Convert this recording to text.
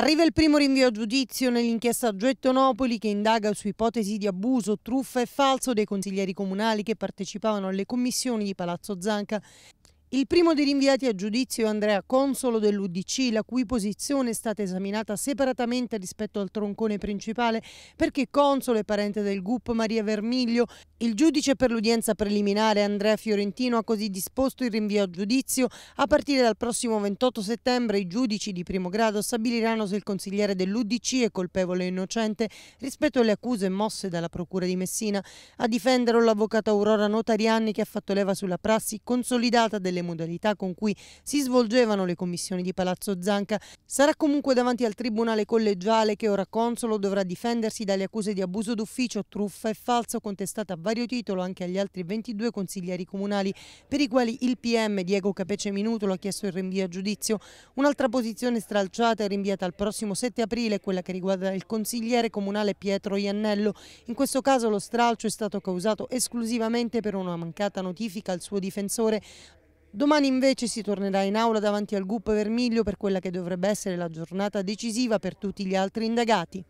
Arriva il primo rinvio a giudizio nell'inchiesta Gettonopoli che indaga su ipotesi di abuso, truffa e falso dei consiglieri comunali che partecipavano alle commissioni di Palazzo Zanca. Il primo dei rinviati a giudizio è Andrea Consolo dell'Udc, la cui posizione è stata esaminata separatamente rispetto al troncone principale perché Consolo è parente del GUP Maria Vermiglio. Il giudice per l'udienza preliminare Andrea Fiorentino ha così disposto il rinvio a giudizio. A partire dal prossimo 28 settembre i giudici di primo grado stabiliranno se il consigliere dell'Udc è colpevole o innocente rispetto alle accuse mosse dalla Procura di Messina. A difendere l'avvocata Aurora Notarianni che ha fatto leva sulla prassi consolidata delle delle modalità con cui si svolgevano le commissioni di Palazzo Zanca, sarà comunque davanti al Tribunale collegiale che ora Consolo dovrà difendersi dalle accuse di abuso d'ufficio, truffa e falso contestata a vario titolo anche agli altri 22 consiglieri comunali per i quali il PM Diego Capece Minutolo ha chiesto il rinvio a giudizio. Un'altra posizione stralciata e rinviata al prossimo 7 aprile quella che riguarda il consigliere comunale Pietro Iannello. In questo caso lo stralcio è stato causato esclusivamente per una mancata notifica al suo difensore. Domani invece si tornerà in aula davanti al GUP Vermiglio per quella che dovrebbe essere la giornata decisiva per tutti gli altri indagati.